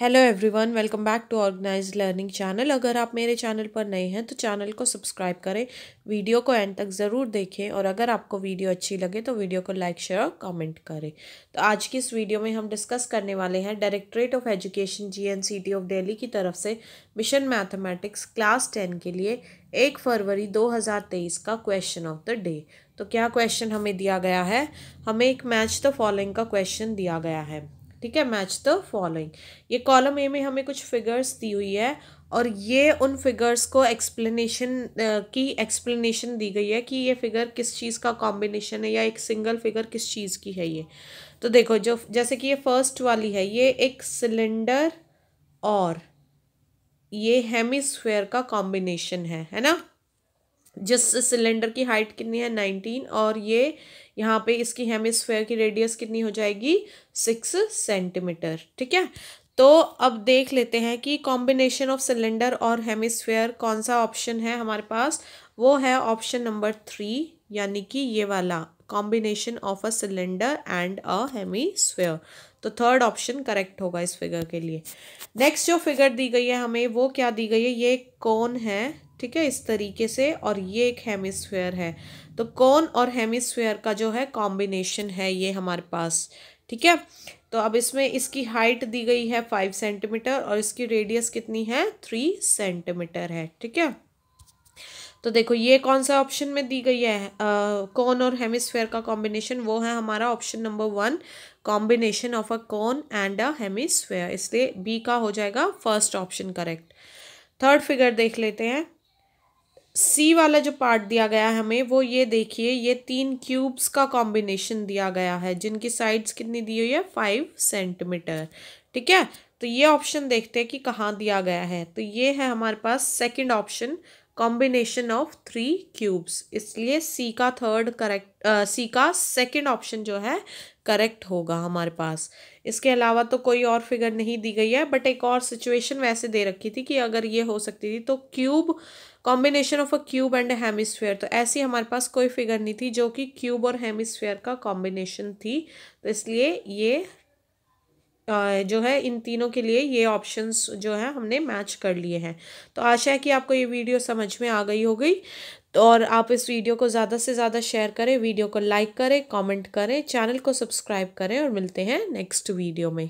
hello everyone welcome back to organize learning channel अगर आप मेरे चैनल पर नए हैं तो चैनल को सब्सक्राइब करें वीडियो को एंड तक ज़रूर देखें और अगर आपको वीडियो अच्छी लगे तो वीडियो को लाइक शेयर और कमेंट करें तो आज की इस वीडियो में हम डिस्कस करने वाले हैं directorate of education G of Delhi की तरफ से मिशन मैथमेटिक्स क्लास टेन के लिए एक फरवरी तेईस का क्वेश्चन ऑफ द डे तो क्या क्वेश्चन हमें दिया गया है हमें एक मैच द फॉलोइंग का क्वेश्चन दिया गया है ठीक है मैच द फॉलोइंग ये कॉलम ए में हमें कुछ फिगर्स दी हुई है और ये उन फिगर्स को एक्सप्लेनेशन की एक्सप्लेनेशन दी गई है कि ये फिगर किस चीज़ का कॉम्बिनेशन है या एक सिंगल फिगर किस चीज़ की है ये तो देखो जो जैसे कि ये फर्स्ट वाली है ये एक सिलेंडर और ये हेमिस्फेयर का कॉम्बिनेशन है है ना जिस सिलेंडर की हाइट कितनी है नाइनटीन और ये यहाँ पे इसकी हेमिस्फेयर की रेडियस कितनी हो जाएगी सिक्स सेंटीमीटर ठीक है तो अब देख लेते हैं कि कॉम्बिनेशन ऑफ सिलेंडर और हेमिस्फेयर कौन सा ऑप्शन है हमारे पास वो है ऑप्शन नंबर थ्री यानी कि ये वाला combination of a cylinder and a hemisphere तो थर्ड ऑप्शन करेक्ट होगा इस फिगर के लिए नेक्स्ट जो फिगर दी गई है हमें वो क्या दी गई है ये कौन है ठीक है इस तरीके से और ये एक हेमिस्फेयर है तो कौन और हेमिस्फेयर का जो है कॉम्बिनेशन है ये हमारे पास ठीक है तो अब इसमें इसकी हाइट दी गई है फाइव सेंटीमीटर और इसकी रेडियस कितनी है थ्री सेंटीमीटर है ठीक है तो देखो ये कौन सा ऑप्शन में दी गई है कौन और हेमिस्फेयर का कॉम्बिनेशन वो है हमारा option number one combination of a cone and a hemisphere इसलिए बी का हो जाएगा first option correct third figure देख लेते हैं सी वाला जो पार्ट दिया गया है हमें वो ये देखिए ये तीन क्यूब्स का कॉम्बिनेशन दिया गया है जिनकी साइड्स कितनी दी हुई है फाइव सेंटीमीटर ठीक है तो ये ऑप्शन देखते हैं कि कहाँ दिया गया है तो ये है हमारे पास second option combination of three cubes इसलिए सी का थर्ड करेक्ट सी का सेकंड ऑप्शन जो है करेक्ट होगा हमारे पास इसके अलावा तो कोई और फिगर नहीं दी गई है बट एक और सिचुएशन वैसे दे रखी थी कि अगर ये हो सकती थी तो cube combination of a cube and hemisphere तो ऐसी हमारे पास कोई फिगर नहीं थी जो कि क्यूब और हेमिस्फेयर का कॉम्बिनेशन थी तो इसलिए ये जो है इन तीनों के लिए ये ऑप्शंस जो है हमने मैच कर लिए हैं तो आशा है कि आपको ये वीडियो समझ में आ गई होगी तो और आप इस वीडियो को ज़्यादा से ज़्यादा शेयर करें वीडियो को लाइक करें कमेंट करें चैनल को सब्सक्राइब करें और मिलते हैं नेक्स्ट वीडियो में